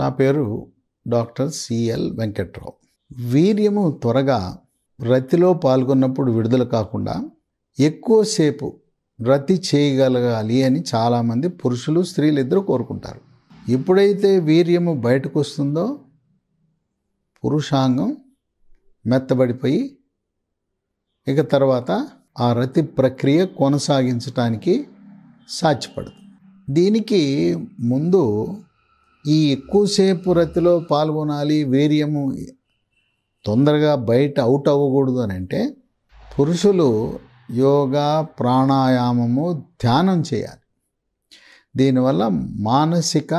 నా పేరు doctor CL Venkatrao వీర్యము త్వరగా రతిలో పాల్గొన్నప్పుడు విడుదల కాకుండా ఎక్కువసేపు రతి చేయగలగాలి అని చాలామంది పురుషులు స్త్రీలు ఇద్దరు కోరుకుంటారు ఎప్పుడైతే వీర్యము బయటకు వస్తుందో పురుషాంగం మెత్తబడిపోయి ఇక తర్వాత ఆ రతి ప్రక్రియ కొనసాగించటానికి సాధ్యపడదు దీనికి ముందు ఈ ఎక్కువసేపు రతిలో పాల్గొనాలి వీర్యము తొందరగా బయట అవుట్ అవ్వకూడదు అని అంటే పురుషులు యోగా ప్రాణాయామము ధ్యానం చేయాలి దీనివల్ల మానసిక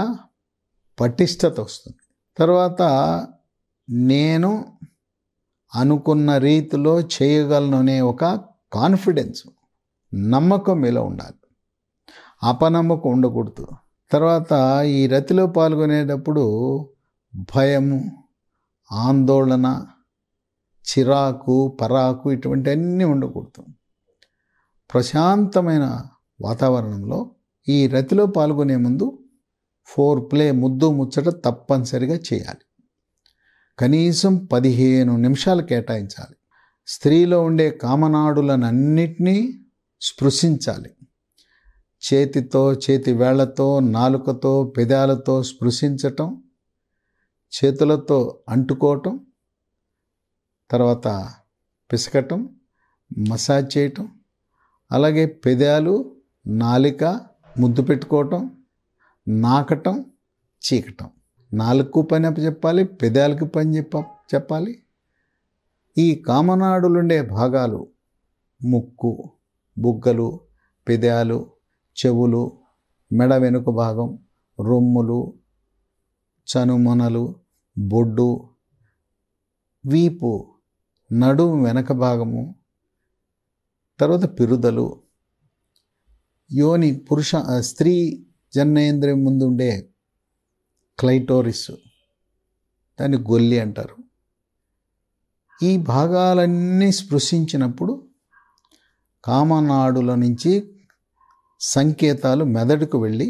పటిష్టత వస్తుంది తర్వాత నేను అనుకున్న రీతిలో అనే ఒక కాన్ఫిడెన్స్ నమ్మకం ఇలా ఉండాలి అపనమ్మకం ఉండకూడదు తర్వాత ఈ రతిలో పాల్గొనేటప్పుడు భయము ఆందోళన చిరాకు పరాకు ఇటువంటి అన్నీ ఉండకూడదు ప్రశాంతమైన వాతావరణంలో ఈ రతిలో పాల్గొనే ముందు ఫోర్ ప్లే ముద్దు ముచ్చట తప్పనిసరిగా చేయాలి కనీసం పదిహేను నిమిషాలు కేటాయించాలి స్త్రీలో ఉండే అన్నిటినీ స్పృశించాలి చేతితో చేతి వేళ్లతో నాలుకతో పెదాలతో స్పృశించటం చేతులతో అంటుకోవటం తర్వాత పిసకటం మసాజ్ చేయటం అలాగే పెదాలు నాలిక ముద్దు పెట్టుకోవటం నాకటం చీకటం నాలుగు పని చెప్పాలి పెదాలకు పని చెప్ప చెప్పాలి ఈ కామనాడులుండే భాగాలు ముక్కు బుగ్గలు పెదాలు చెవులు మెడ వెనుక భాగం రొమ్ములు చనుమొనలు బొడ్డు వీపు నడుము వెనక భాగము తర్వాత పిరుదలు యోని పురుష స్త్రీ జన్నేంద్రియం ముందుండే క్లైటోరిస్ దాన్ని గొల్లి అంటారు ఈ భాగాలన్నీ స్పృశించినప్పుడు కామనాడుల నుంచి సంకేతాలు మెదడుకు వెళ్ళి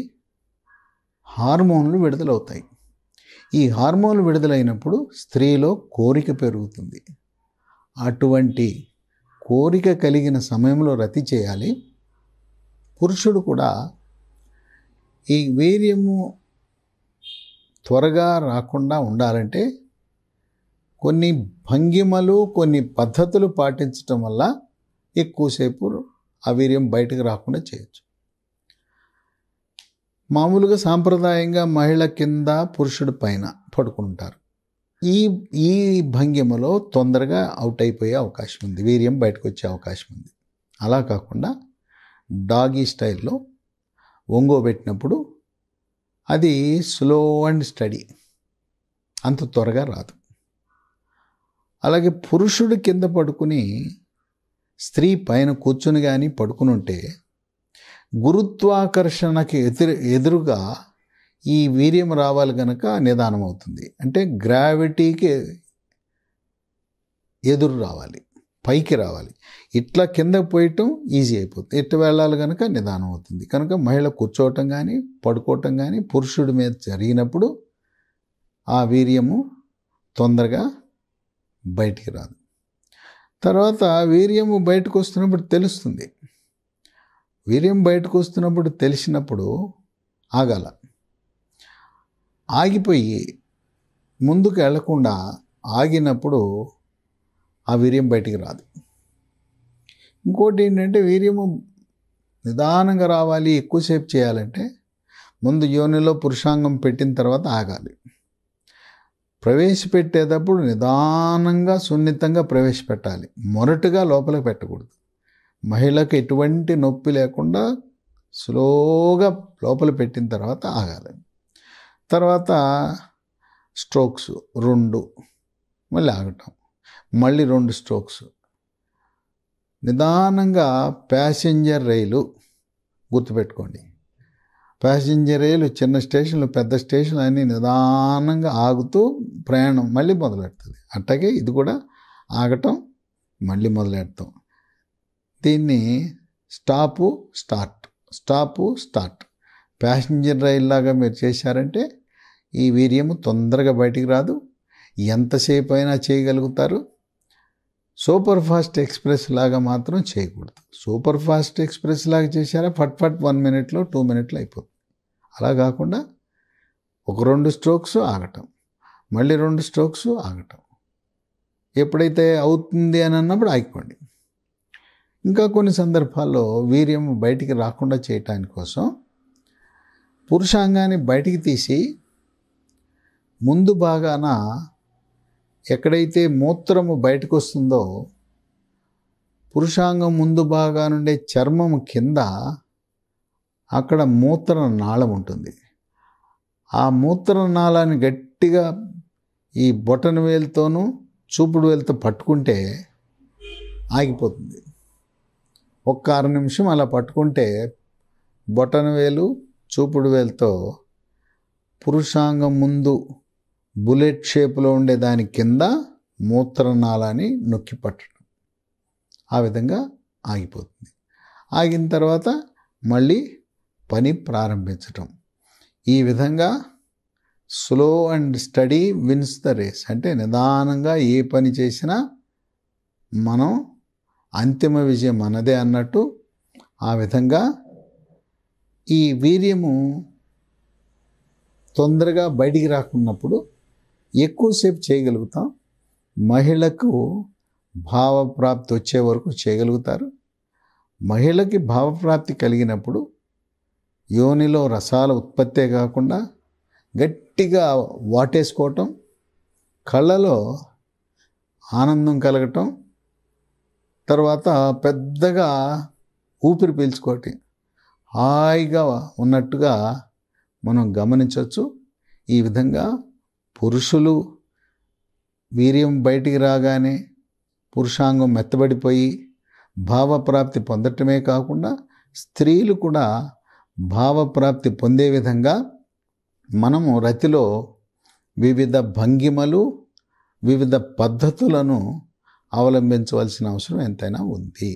హార్మోన్లు విడుదలవుతాయి ఈ హార్మోన్లు విడుదలైనప్పుడు స్త్రీలో కోరిక పెరుగుతుంది అటువంటి కోరిక కలిగిన సమయంలో రతి చేయాలి పురుషుడు కూడా ఈ వీర్యము త్వరగా రాకుండా ఉండాలంటే కొన్ని భంగిమలు కొన్ని పద్ధతులు పాటించటం వల్ల ఎక్కువసేపు ఆ వీర్యం బయటకు రాకుండా చేయొచ్చు మామూలుగా సాంప్రదాయంగా మహిళ కింద పురుషుడు పైన పడుకుంటారు ఈ ఈ భంగిమలో తొందరగా అవుట్ అయిపోయే అవకాశం ఉంది వీర్యం బయటకు వచ్చే అవకాశం ఉంది అలా కాకుండా డాగీ స్టైల్లో ఒంగోబెట్టినప్పుడు అది స్లో అండ్ స్టడీ అంత త్వరగా రాదు అలాగే పురుషుడు కింద పడుకుని స్త్రీ పైన కూర్చుని కానీ పడుకుని ఉంటే గురుత్వాకర్షణకి ఎదురు ఎదురుగా ఈ వీర్యం రావాలి కనుక నిదానం అవుతుంది అంటే గ్రావిటీకి ఎదురు రావాలి పైకి రావాలి ఇట్లా కింద పోయటం ఈజీ అయిపోతుంది ఇట్లా వెళ్ళాలి కనుక నిదానం అవుతుంది కనుక మహిళ కూర్చోవటం కానీ పడుకోవటం కానీ పురుషుడి మీద జరిగినప్పుడు ఆ వీర్యము తొందరగా బయటికి రాదు తర్వాత వీర్యము బయటకు వస్తున్నప్పుడు తెలుస్తుంది వీర్యం బయటకు వస్తున్నప్పుడు తెలిసినప్పుడు ఆగాల ఆగిపోయి ముందుకు వెళ్లకుండా ఆగినప్పుడు ఆ వీర్యం బయటికి రాదు ఇంకోటి ఏంటంటే వీర్యము నిదానంగా రావాలి ఎక్కువసేపు చేయాలంటే ముందు యోనిలో పురుషాంగం పెట్టిన తర్వాత ఆగాలి ప్రవేశపెట్టేటప్పుడు నిదానంగా సున్నితంగా ప్రవేశపెట్టాలి మొరటుగా లోపలికి పెట్టకూడదు మహిళకు ఎటువంటి నొప్పి లేకుండా స్లోగా లోపల పెట్టిన తర్వాత ఆగాలి తర్వాత స్ట్రోక్స్ రెండు మళ్ళీ ఆగటం మళ్ళీ రెండు స్ట్రోక్స్ నిదానంగా ప్యాసింజర్ రైలు గుర్తుపెట్టుకోండి ప్యాసింజర్ రైలు చిన్న స్టేషన్లు పెద్ద స్టేషన్లు అన్నీ నిదానంగా ఆగుతూ ప్రయాణం మళ్ళీ మొదలెడుతుంది అట్టగే ఇది కూడా ఆగటం మళ్ళీ మొదలెడతాం దీన్ని stop start stop start passenger rail లాగా మీరు చేశారంటే ఈ వీర్యము తొందరగా బయటికి రాదు ఎంతసేపు అయినా చేయగలుగుతారు సూపర్ ఫాస్ట్ ఎక్స్ప్రెస్ లాగా మాత్రం చేయకూడదు సూపర్ ఫాస్ట్ ఎక్స్ప్రెస్ లాగా చేశారా ఫట్ ఫట్ వన్ మినిట్లో టూ మినిట్లు అయిపోతుంది అలా కాకుండా ఒక రెండు స్ట్రోక్స్ ఆగటం మళ్ళీ రెండు స్ట్రోక్స్ ఆగటం ఎప్పుడైతే అవుతుంది అని అన్నప్పుడు ఆగిపోండి ఇంకా కొన్ని సందర్భాల్లో వీర్యం బయటికి రాకుండా చేయటానికి కోసం పురుషాంగాన్ని బయటికి తీసి ముందు భాగాన ఎక్కడైతే మూత్రము బయటకు వస్తుందో పురుషాంగం ముందు భాగా నుండే చర్మము కింద అక్కడ మూత్ర నాళం ఉంటుంది ఆ మూత్ర నాళాన్ని గట్టిగా ఈ బొటన వేలుతోనూ చూపుడు వేలుతో పట్టుకుంటే ఆగిపోతుంది ఒక్క అర నిమిషం అలా పట్టుకుంటే బొటన వేలు చూపుడు వేలుతో పురుషాంగం ముందు బుల్లెట్ షేప్లో ఉండే దాని కింద మూత్రనాళాన్ని నొక్కి పట్టడం ఆ విధంగా ఆగిపోతుంది ఆగిన తర్వాత మళ్ళీ పని ప్రారంభించటం ఈ విధంగా slow and steady wins the race అంటే నిదానంగా ఏ పని చేసినా మనం అంతిమ విజయం మనదే అన్నట్టు ఆ విధంగా ఈ వీర్యము తొందరగా బయటికి రాకున్నప్పుడు ఎక్కువసేపు చేయగలుగుతాం మహిళకు భావప్రాప్తి వచ్చే వరకు చేయగలుగుతారు మహిళకి భావప్రాప్తి కలిగినప్పుడు యోనిలో రసాల ఉత్పత్తే కాకుండా గట్టిగా వాటేసుకోవటం కళ్ళలో ఆనందం కలగటం తర్వాత పెద్దగా ఊపిరి పీల్చుకోటి హాయిగా ఉన్నట్టుగా మనం గమనించవచ్చు ఈ విధంగా పురుషులు వీర్యం బయటికి రాగానే పురుషాంగం మెత్తబడిపోయి భావప్రాప్తి పొందటమే కాకుండా స్త్రీలు కూడా భావప్రాప్తి పొందే విధంగా మనము రతిలో వివిధ భంగిమలు వివిధ పద్ధతులను అవలంబించవలసిన అవసరం ఎంతైనా ఉంది